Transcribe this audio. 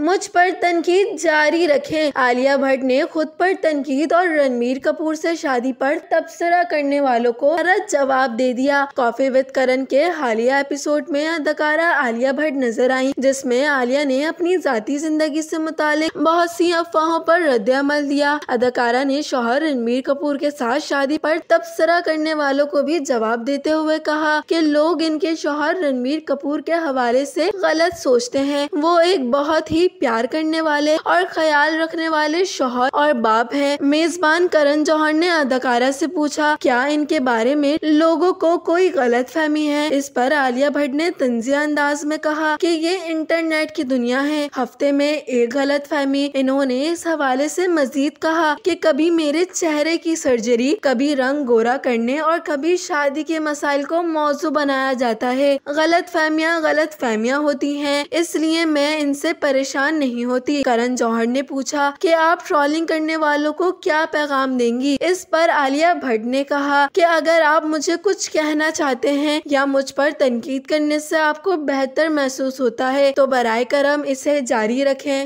मुझ पर तनकीद जारी रखें आलिया भट्ट ने खुद पर तनकीद और रणबीर कपूर से शादी पर तबसरा करने वालों को गलत जवाब दे दिया कॉफी विद करण के हालिया एपिसोड में अदाकारा आलिया भट्ट नजर आई जिसमें आलिया ने अपनी जाति जिंदगी से मुताल बहुत सी अफवाहों पर अमल दिया अदाकारा ने शोहर रणबीर कपूर के साथ शादी पर तबसरा करने वालों को भी जवाब देते हुए कहा कि लोग इनके शोहर रणबीर कपूर के हवाले से गलत सोचते हैं वो एक बहुत ही ही प्यार करने वाले और ख्याल रखने वाले शोहर और बाप है मेजबान करण जौहर ने अदाकारा से पूछा क्या इनके बारे में लोगों को कोई गलत फहमी है इस पर आलिया भट्ट ने तंजिया अंदाज में कहा कि ये इंटरनेट की दुनिया है हफ्ते में एक गलत फहमी इन्होंने इस हवाले से मजीद कहा कि कभी मेरे चेहरे की सर्जरी कभी रंग गोरा करने और कभी शादी के मसाइल को मौजू बनाया जाता है गलत फहमिया गलत फहमियाँ होती हैं इसलिए मैं इनसे परेशान परेशान नहीं होती करण जौहर ने पूछा कि आप ट्रॉलिंग करने वालों को क्या पैगाम देंगी इस पर आलिया भट्ट ने कहा कि अगर आप मुझे कुछ कहना चाहते हैं या मुझ पर तनकीद करने से आपको बेहतर महसूस होता है तो बर करम इसे जारी रखें